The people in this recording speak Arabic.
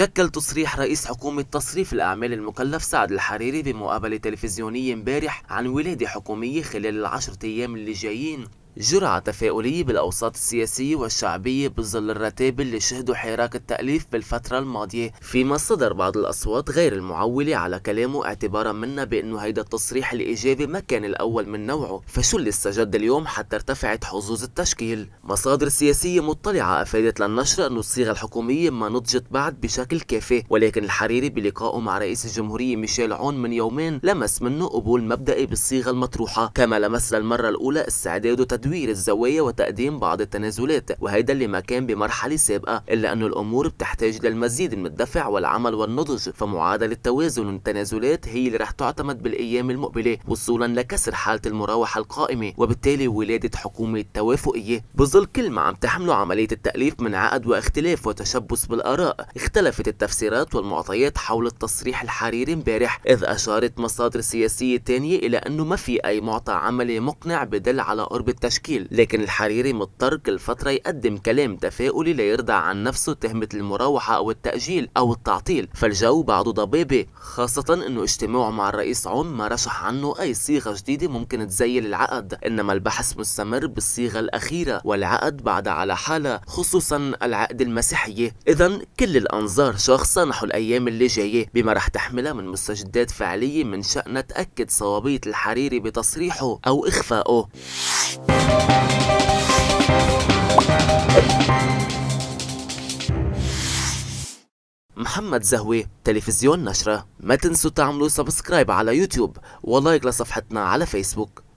شكل تصريح رئيس حكومة تصريف الأعمال المكلف سعد الحريري بمقابلة تلفزيونية امبارح عن ولادة حكومية خلال العشرة أيام اللي جايين جرعة تفاؤلية بالأوساط السياسية والشعبية بظل الرتاب اللي شهدوا حراك التأليف بالفترة الماضية فيما صدر بعض الأصوات غير المعولة على كلامه اعتبارا منا بأنه هيدا التصريح الإيجابي ما كان الأول من نوعه فشو اللي استجد اليوم حتى ارتفعت حظوظ التشكيل مصادر سياسية مطلعة أفادت للنشر أنه الصيغة الحكومية ما نضجت بعد بشكل كافي ولكن الحريري بلقائه مع رئيس الجمهورية ميشيل عون من يومين لمس منه قبول مبدئي بالصيغة المطروحة كما لمس للمرة الأولى استعداده تدوير الزوايا وتقديم بعض التنازلات وهيدا اللي ما كان بمرحلة سابقة إلا انه الأمور بتحتاج للمزيد من الدفع والعمل والنضج فمعادلة توازن التنازلات هي اللي رح تعتمد بالأيام المقبلة وصولا لكسر حالة المراوحة القائمة وبالتالي ولادة حكومة توافقية بظل كل ما عم تحمله عملية التأليف من عقد واختلاف وتشبث بالآراء اختلفت التفسيرات والمعطيات حول التصريح الحريري امبارح إذ أشارت مصادر سياسية ثانيه إلى أنه ما في أي معطى عملي مقنع بدل على قرب التشبث التشكيل لكن الحريري مضطر كل فترة يقدم كلام تفاؤلي ليرضى عن نفسه تهمة المراوحة أو التأجيل أو التعطيل فالجو بعده ضبابي خاصة أنه اجتماعه مع الرئيس عون ما رشح عنه أي صيغة جديدة ممكن تزيل العقد إنما البحث مستمر بالصيغة الأخيرة والعقد بعد على حالة خصوصا العقد المسيحية إذا كل الأنظار شاخصة نحو الأيام اللي جاية بما رح تحملها من مستجدات فعلية من شأنها تأكد صوابية الحريري بتصريحه أو إخفائه محمد زهوي تلفزيون نشرة ما تنسوا تعملوا سبسكرايب على يوتيوب ولايك لصفحتنا على فيسبوك